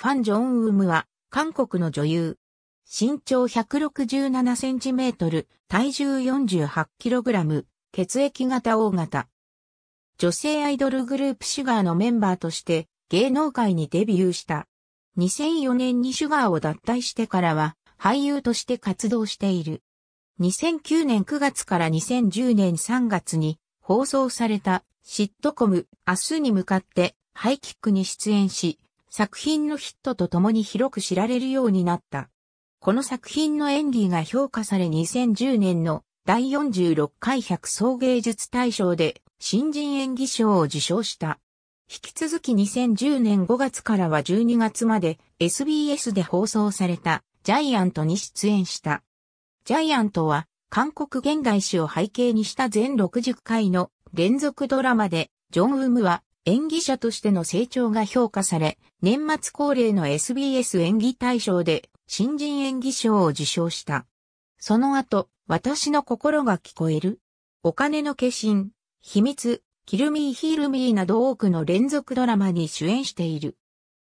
ファン・ジョン・ウームは、韓国の女優。身長167センチメートル、体重48キログラム、血液型 O 型。女性アイドルグループシュガーのメンバーとして芸能界にデビューした。2004年にシュガーを脱退してからは俳優として活動している。2009年9月から2010年3月に放送されたシットコム明日に向かってハイキックに出演し、作品のヒットとともに広く知られるようになった。この作品の演技が評価され2010年の第46回百草芸術大賞で新人演技賞を受賞した。引き続き2010年5月からは12月まで SBS で放送されたジャイアントに出演した。ジャイアントは韓国現代史を背景にした全60回の連続ドラマでジョン・ウムは演技者としての成長が評価され、年末恒例の SBS 演技大賞で新人演技賞を受賞した。その後、私の心が聞こえるお金の化身、秘密、キルミーヒールミーなど多くの連続ドラマに主演している。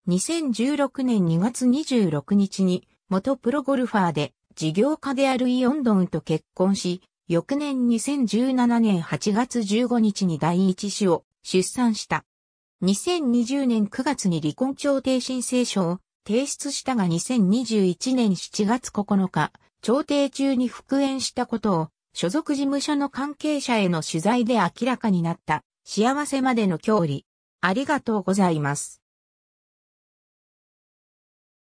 2016年2月26日に元プロゴルファーで事業家であるイオンドンと結婚し、翌年2017年8月15日に第一子を出産した。2020年9月に離婚調停申請書を提出したが2021年7月9日、調停中に復縁したことを所属事務所の関係者への取材で明らかになった幸せまでの距離。ありがとうございます。